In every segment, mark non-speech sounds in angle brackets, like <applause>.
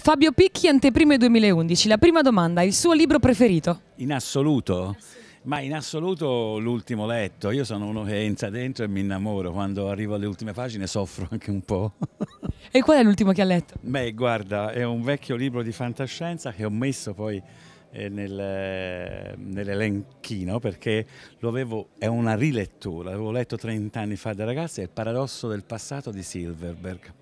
Fabio Picchi, Anteprime 2011. La prima domanda, il suo libro preferito? In assoluto? Ma in assoluto l'ultimo letto, io sono uno che entra dentro e mi innamoro, quando arrivo alle ultime pagine soffro anche un po'. <laughs> e qual è l'ultimo che ha letto? Beh, guarda, è un vecchio libro di fantascienza che ho messo poi eh, nel, eh, nell'elenchino perché avevo, è una rilettura, l'avevo letto 30 anni fa da ragazzi, è il paradosso del passato di Silverberg.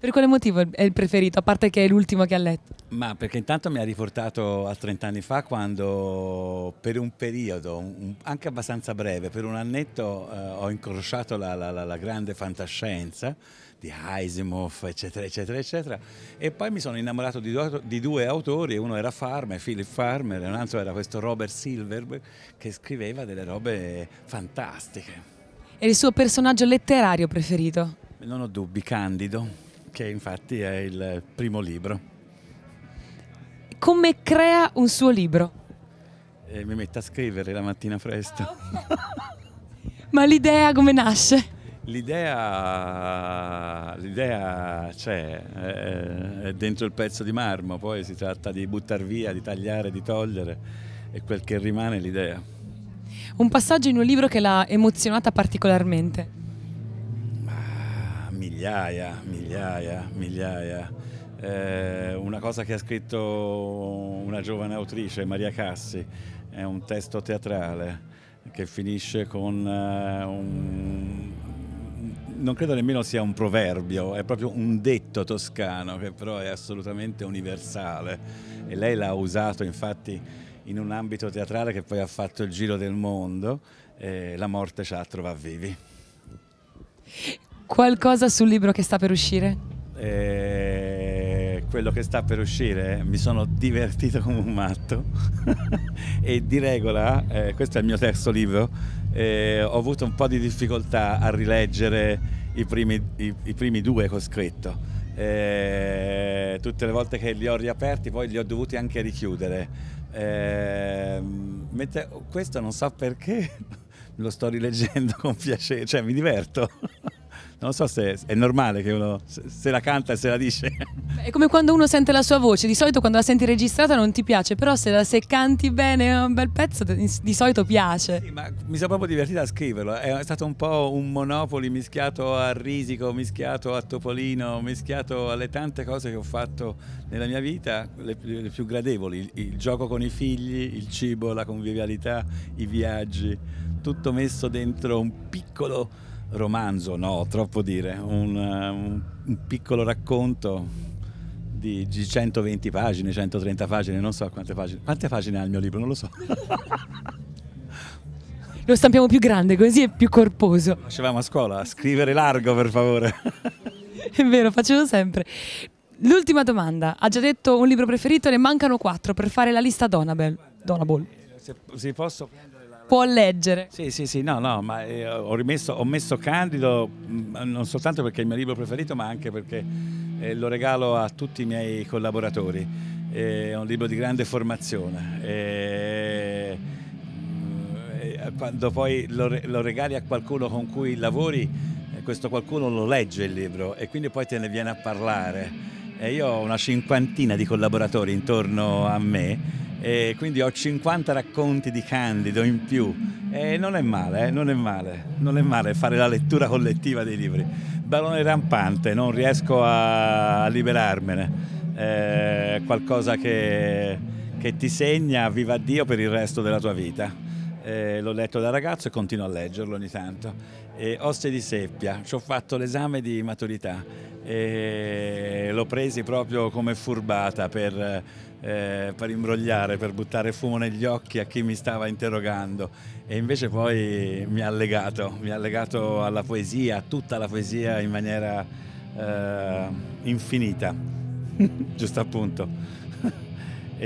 Per quale motivo è il preferito, a parte che è l'ultimo che ha letto? Ma perché intanto mi ha riportato a 30 anni fa quando per un periodo, un, anche abbastanza breve, per un annetto eh, ho incrociato la, la, la, la grande fantascienza di Asimov, eccetera, eccetera, eccetera. E poi mi sono innamorato di due, di due, autori, uno era Farmer, Philip Farmer, e un altro era questo Robert Silverberg, che scriveva delle robe fantastiche. E il suo personaggio letterario preferito? Non ho dubbi, Candido che infatti è il primo libro. Come crea un suo libro? E mi metto a scrivere la mattina presto. Ah, Ma l'idea come nasce? L'idea, l'idea c'è, eh, è dentro il pezzo di marmo, poi si tratta di buttare via, di tagliare, di togliere e quel che rimane è l'idea. Un passaggio in un libro che l'ha emozionata particolarmente migliaia, migliaia, migliaia. Eh, una cosa che ha scritto una giovane autrice, Maria Cassi, è un testo teatrale che finisce con eh, un... Non credo nemmeno sia un proverbio, è proprio un detto toscano che però è assolutamente universale e lei l'ha usato infatti in un ambito teatrale che poi ha fatto il giro del mondo, eh, la morte ci ha trovato vivi. Qualcosa sul libro che sta per uscire? Eh, quello che sta per uscire, mi sono divertito come un matto <laughs> e di regola, eh, questo è il mio terzo libro, eh, ho avuto un po' di difficoltà a rileggere i primi, i, i primi due che ho scritto. Eh, tutte le volte che li ho riaperti poi li ho dovuti anche richiudere. Ehm, mentre questo non so perché <laughs> lo sto rileggendo con piacere, cioè mi diverto. <laughs> non so se è normale che uno se la canta e se la dice. È come quando uno sente la sua voce, di solito quando la senti registrata non ti piace, però se, la, se canti bene un bel pezzo di solito piace. Sì, ma mi sono proprio divertita a scriverlo, è stato un po' un monopoli mischiato a Risico, mischiato a Topolino, mischiato alle tante cose che ho fatto nella mia vita, le, le più gradevoli, il, il gioco con i figli, il cibo, la convivialità, i viaggi, tutto messo dentro un piccolo romanzo, no, troppo dire, un, eh, un piccolo racconto di 120 pagine, 130 pagine, non so quante pagine. Quante pagine ha il mio libro? Non lo so. <laughs> Lo stampiamo più grande, così è più corposo. Facevamo a scuola, scrivere largo per favore. <laughs> È vero, facevo sempre. L'ultima domanda. Ha già detto un libro preferito, ne mancano quattro per fare la lista Donabel. Donable. Se, se posso prendere può leggere. Sì, sì, sì, no, no, ma eh, ho, rimesso, ho messo Candido mm, non soltanto perché è il mio libro preferito, ma anche perché eh, lo regalo a tutti i miei collaboratori. è un libro di grande formazione. Mh, mm, eh, quando poi lo, lo regali a qualcuno con cui lavori, eh, questo qualcuno lo legge il libro e quindi poi te ne viene a parlare. E io ho una cinquantina di collaboratori intorno a me e quindi ho 50 racconti di Candido in più e non è male, eh? non è male, non è male fare la lettura collettiva dei libri. Balone rampante, non riesco a liberarmene, è qualcosa che, che ti segna, viva Dio, per il resto della tua vita. Eh, l'ho letto da ragazzo e continuo a leggerlo ogni tanto. Eh, Oste di seppia, ci ho fatto l'esame di maturità e l'ho presi proprio come furbata per eh, per imbrogliare, per buttare fumo negli occhi a chi mi stava interrogando e invece poi mi ha legato, mi ha legato alla poesia, a tutta la poesia in maniera eh, infinita, <laughs> giusto appunto, <laughs>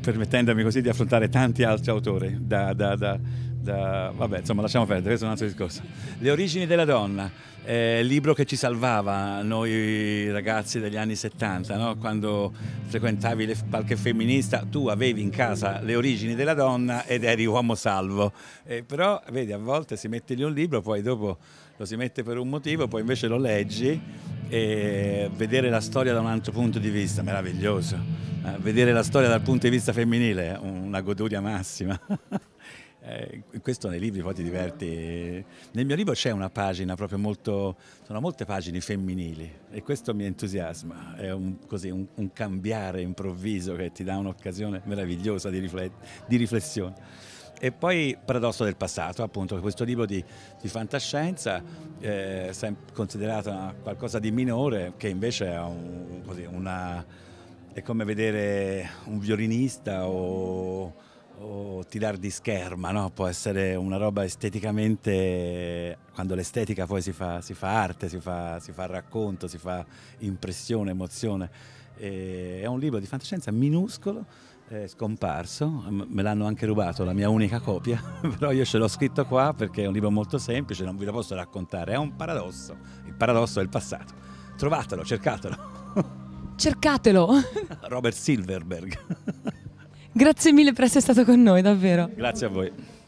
permettendomi così di affrontare tanti altri autori, da, da, da da, vabbè, insomma, lasciamo perdere, questo è un altro discorso. Le origini della donna, eh, libro che ci salvava noi ragazzi degli anni 70, no? quando frequentavi le, qualche femminista, tu avevi in casa le origini della donna ed eri uomo salvo. Eh, però, vedi, a volte si mette lì un libro, poi dopo lo si mette per un motivo, poi invece lo leggi e vedere la storia da un altro punto di vista, meraviglioso. Eh, vedere la storia dal punto di vista femminile, una goduria massima. <laughs> Eh, questo nei libri poi ti diverti. Nel mio libro c'è una pagina proprio molto, sono molte pagine femminili e questo mi entusiasma, è un, così, un, un cambiare improvviso che ti dà un'occasione meravigliosa di, riflet di riflessione. E poi Paradosso del passato, appunto, questo libro di, di fantascienza, eh, considerato qualcosa di minore, che invece ha un, così, una, è come vedere un violinista o o tirar di scherma, no? può essere una roba esteticamente, quando l'estetica poi si fa, si fa arte, si fa, si fa, racconto, si fa impressione, emozione. E è un libro di fantascienza minuscolo, eh, scomparso, me l'hanno anche rubato, la mia unica copia, <laughs> però io ce l'ho scritto qua perché è un libro molto semplice, non ve lo posso raccontare, è un paradosso, il paradosso è il passato. Trovatelo, cercatelo. <laughs> Cercatelo. Robert Silverberg. <laughs> Grazie mille per essere stato con noi, davvero. Grazie a voi.